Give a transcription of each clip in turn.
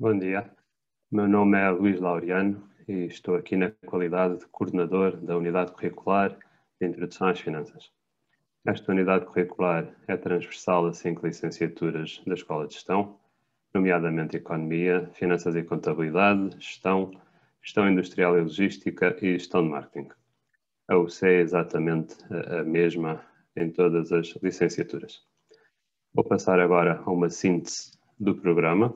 Bom dia, meu nome é Luís Laureano e estou aqui na qualidade de coordenador da Unidade Curricular de Introdução às Finanças. Esta unidade curricular é transversal a cinco licenciaturas da Escola de Gestão, nomeadamente Economia, Finanças e Contabilidade, Gestão, Gestão Industrial e Logística e Gestão de Marketing. A UC é exatamente a mesma em todas as licenciaturas. Vou passar agora a uma síntese do programa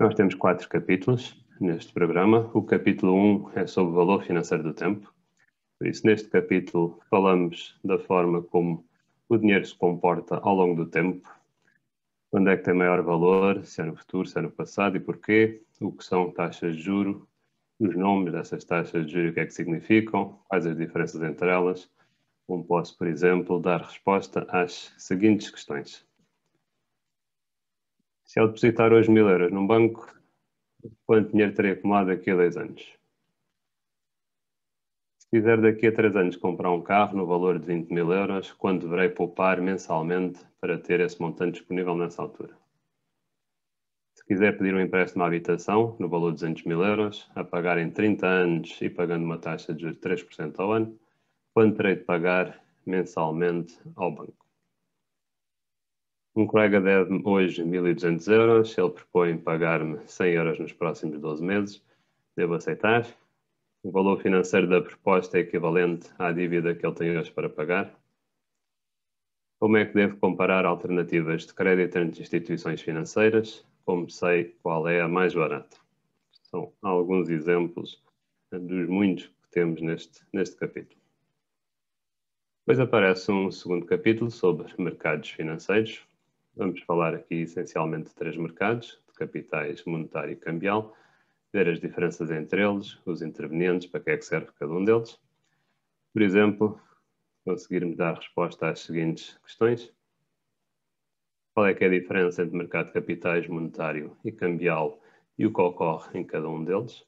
nós temos quatro capítulos neste programa. O capítulo 1 um é sobre o valor financeiro do tempo. Por isso, neste capítulo, falamos da forma como o dinheiro se comporta ao longo do tempo, onde é que tem maior valor, se é no futuro, se é no passado e porquê, o que são taxas de juro, os nomes dessas taxas de juro, o que é que significam, quais as diferenças entre elas, como posso, por exemplo, dar resposta às seguintes questões se eu depositar hoje mil euros num banco, quanto dinheiro terei acumulado daqui a dois anos? Se quiser daqui a três anos comprar um carro no valor de 20 mil euros, quanto deverei poupar mensalmente para ter esse montante disponível nessa altura? Se quiser pedir um empréstimo à habitação no valor de 200 mil euros, a pagar em 30 anos e pagando uma taxa de juros de 3% ao ano, quanto terei de pagar mensalmente ao banco? Um colega deve-me hoje 1.200 euros, ele propõe pagar-me 100 euros nos próximos 12 meses, devo aceitar? O valor financeiro da proposta é equivalente à dívida que ele tem hoje para pagar? Como é que devo comparar alternativas de crédito entre instituições financeiras? Como sei qual é a mais barata? São alguns exemplos dos muitos que temos neste, neste capítulo. Depois aparece um segundo capítulo sobre mercados financeiros, Vamos falar aqui essencialmente de três mercados, de capitais monetário e cambial, ver as diferenças entre eles, os intervenientes, para que é que serve cada um deles. Por exemplo, conseguirmos dar resposta às seguintes questões. Qual é que é a diferença entre mercado de capitais monetário e cambial e o que ocorre em cada um deles?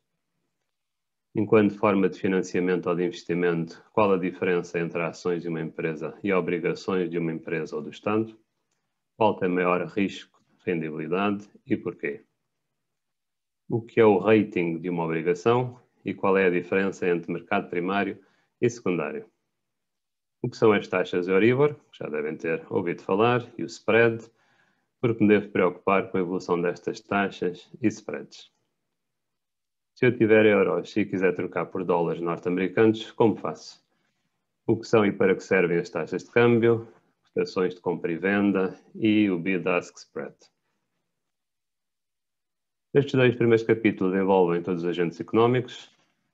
Enquanto forma de financiamento ou de investimento, qual a diferença entre ações de uma empresa e obrigações de uma empresa ou do Estado? Qual tem maior risco de rendibilidade e porquê? O que é o rating de uma obrigação e qual é a diferença entre mercado primário e secundário? O que são as taxas Euribor, que já devem ter ouvido falar, e o spread, porque me devo preocupar com a evolução destas taxas e spreads. Se eu tiver euros e quiser trocar por dólares norte-americanos, como faço? O que são e para que servem as taxas de câmbio? operações de compra e venda e o Bid Ask Spread. Estes dois primeiros capítulos envolvem todos os agentes económicos.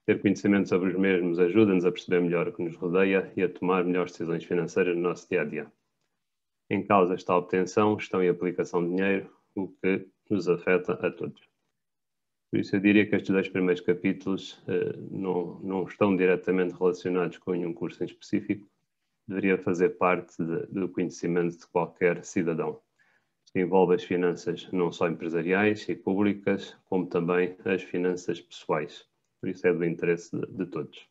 Ter conhecimento sobre os mesmos ajuda-nos a perceber melhor o que nos rodeia e a tomar melhores decisões financeiras no nosso dia a dia. Em causa está a obtenção, gestão e aplicação de dinheiro, o que nos afeta a todos. Por isso, eu diria que estes dois primeiros capítulos eh, não, não estão diretamente relacionados com nenhum curso em específico, deveria fazer parte de, do conhecimento de qualquer cidadão. Envolve as finanças não só empresariais e públicas, como também as finanças pessoais. Por isso é do interesse de, de todos.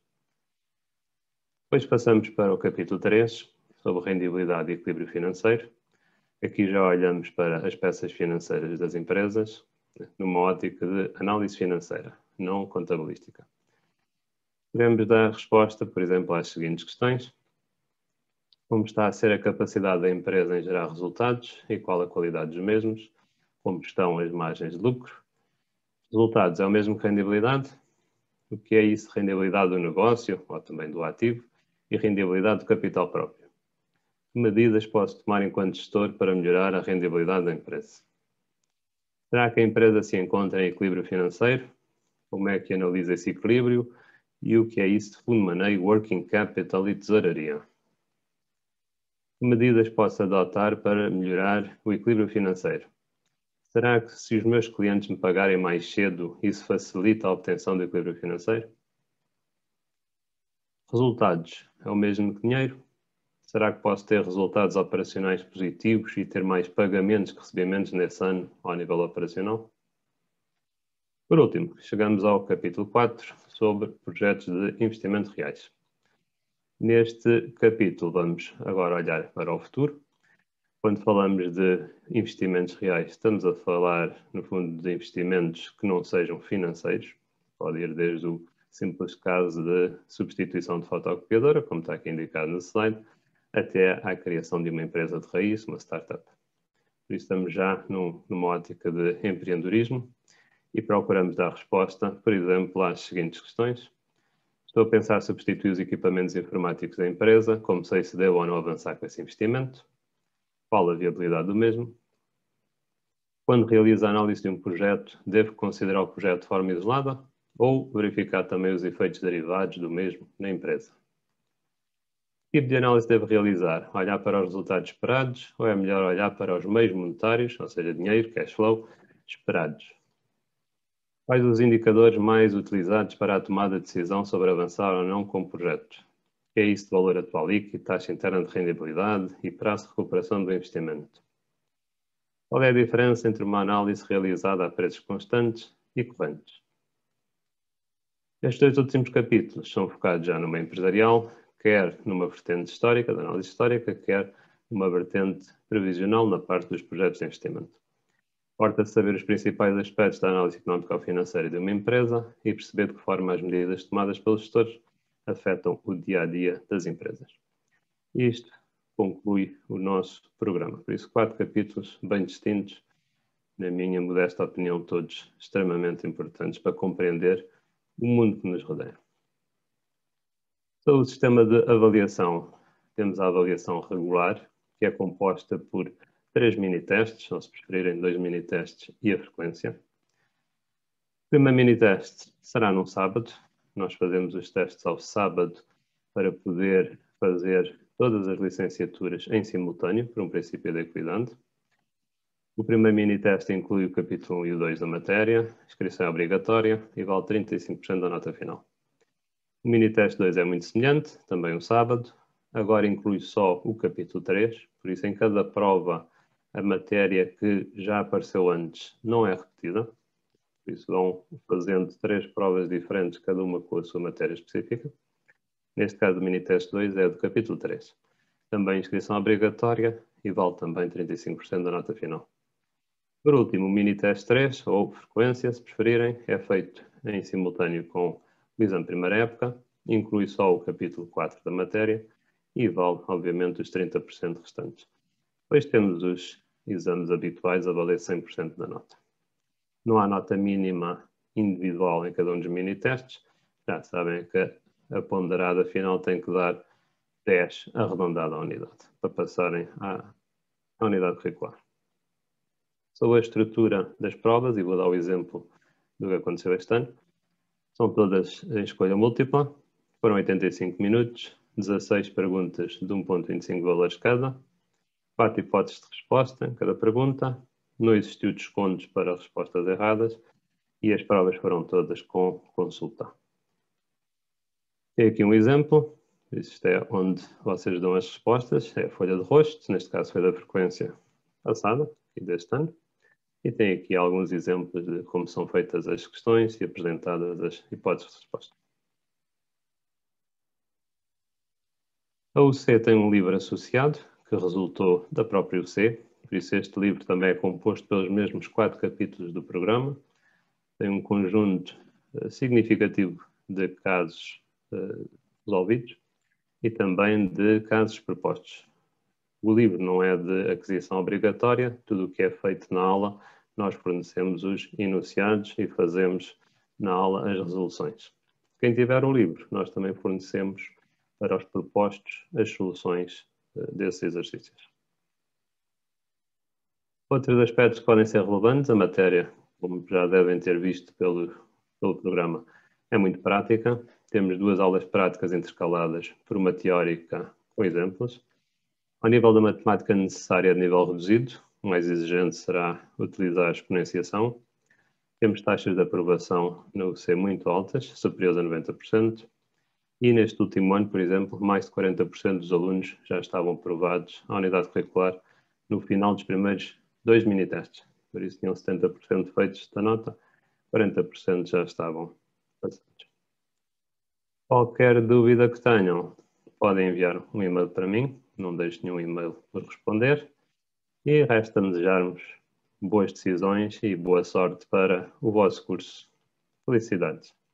Depois passamos para o capítulo 3, sobre rendibilidade e equilíbrio financeiro. Aqui já olhamos para as peças financeiras das empresas, numa ótica de análise financeira, não contabilística. Podemos dar resposta, por exemplo, às seguintes questões como está a ser a capacidade da empresa em gerar resultados e qual a qualidade dos mesmos, como estão as margens de lucro. Resultados é o mesmo que rendibilidade? O que é isso? Rendibilidade do negócio, ou também do ativo, e rendibilidade do capital próprio. Que medidas posso tomar enquanto gestor para melhorar a rendibilidade da empresa? Será que a empresa se encontra em equilíbrio financeiro? Como é que analisa esse equilíbrio? E o que é isso de fundo de working capital e tesouraria? medidas posso adotar para melhorar o equilíbrio financeiro? Será que se os meus clientes me pagarem mais cedo, isso facilita a obtenção do equilíbrio financeiro? Resultados. É o mesmo que dinheiro? Será que posso ter resultados operacionais positivos e ter mais pagamentos que recebimentos nesse ano ao nível operacional? Por último, chegamos ao capítulo 4 sobre projetos de investimento reais. Neste capítulo, vamos agora olhar para o futuro. Quando falamos de investimentos reais, estamos a falar, no fundo, de investimentos que não sejam financeiros. Pode ir desde o simples caso de substituição de fotocopiadora, como está aqui indicado no slide, até à criação de uma empresa de raiz, uma startup. Por isso, estamos já num, numa ótica de empreendedorismo e procuramos dar resposta, por exemplo, às seguintes questões Estou a pensar substituir os equipamentos informáticos da empresa, como sei se devo ou não avançar com esse investimento, qual a viabilidade do mesmo. Quando realizo a análise de um projeto, devo considerar o projeto de forma isolada ou verificar também os efeitos derivados do mesmo na empresa. Que tipo de análise devo realizar? Olhar para os resultados esperados ou é melhor olhar para os meios monetários, ou seja, dinheiro, cash flow, esperados? Quais os indicadores mais utilizados para a tomada de decisão sobre avançar ou não com projetos? Que é isso de valor atual líquido, taxa interna de rendibilidade e prazo de recuperação do investimento? Qual é a diferença entre uma análise realizada a preços constantes e correntes? Estes dois últimos capítulos são focados já numa empresarial, quer numa vertente histórica, da análise histórica, quer numa vertente previsional na parte dos projetos de investimento. Importa saber os principais aspectos da análise económica ou financeira de uma empresa e perceber de que forma as medidas tomadas pelos gestores afetam o dia a dia das empresas. E isto conclui o nosso programa. Por isso, quatro capítulos bem distintos, na minha modesta opinião, todos extremamente importantes para compreender o mundo que nos rodeia. Sobre o sistema de avaliação, temos a avaliação regular, que é composta por três mini-testes, ou se preferirem, dois mini-testes e a frequência. O primeiro mini-teste será num sábado. Nós fazemos os testes ao sábado para poder fazer todas as licenciaturas em simultâneo, por um princípio de equidade. O primeiro mini-teste inclui o capítulo 1 e o 2 da matéria, inscrição é obrigatória e vale 35% da nota final. O mini-teste 2 é muito semelhante, também um sábado, agora inclui só o capítulo 3, por isso em cada prova a matéria que já apareceu antes não é repetida, por isso vão fazendo três provas diferentes, cada uma com a sua matéria específica. Neste caso, o mini-teste 2 é do capítulo 3. Também inscrição obrigatória e vale também 35% da nota final. Por último, o mini-teste 3, ou frequência, se preferirem, é feito em simultâneo com o exame primeira época, inclui só o capítulo 4 da matéria e vale, obviamente, os 30% restantes. Depois temos os exames habituais a valer 100% da nota. Não há nota mínima individual em cada um dos mini-testes, já sabem que a ponderada final tem que dar 10 arredondada à unidade, para passarem à, à unidade curricular. Sobre a estrutura das provas, e vou dar o exemplo do que aconteceu este ano, são todas em escolha múltipla, foram 85 minutos, 16 perguntas de 1.25 valores cada, quatro hipóteses de resposta em cada pergunta, não existiu descontos para respostas erradas e as provas foram todas com consulta. Tem aqui um exemplo, isto é onde vocês dão as respostas, é a folha de rosto, neste caso foi da frequência passada e deste ano, e tem aqui alguns exemplos de como são feitas as questões e apresentadas as hipóteses de resposta. A UC tem um livro associado, que resultou da própria UC. Por isso, este livro também é composto pelos mesmos quatro capítulos do programa. Tem um conjunto eh, significativo de casos uh, eh, resolvidos e também de casos propostos. O livro não é de aquisição obrigatória, tudo o que é feito na aula nós fornecemos os enunciados e fazemos na aula as resoluções. Quem tiver o livro, nós também fornecemos para os propostos as soluções desses exercícios. Outros aspectos que podem ser relevantes, a matéria, como já devem ter visto pelo, pelo programa, é muito prática. Temos duas aulas práticas intercaladas por uma teórica com exemplos. Ao nível da matemática necessária de nível reduzido, o mais exigente será utilizar a exponenciação. Temos taxas de aprovação no C muito altas, superiores a 90% e neste último ano, por exemplo, mais de 40% dos alunos já estavam aprovados à unidade curricular no final dos primeiros dois mini-testes. Por isso, tinham 70% feitos da nota, 40% já estavam passados. Qualquer dúvida que tenham, podem enviar um e-mail para mim, não deixo nenhum e-mail por responder. E resta desejarmos boas decisões e boa sorte para o vosso curso. Felicidades!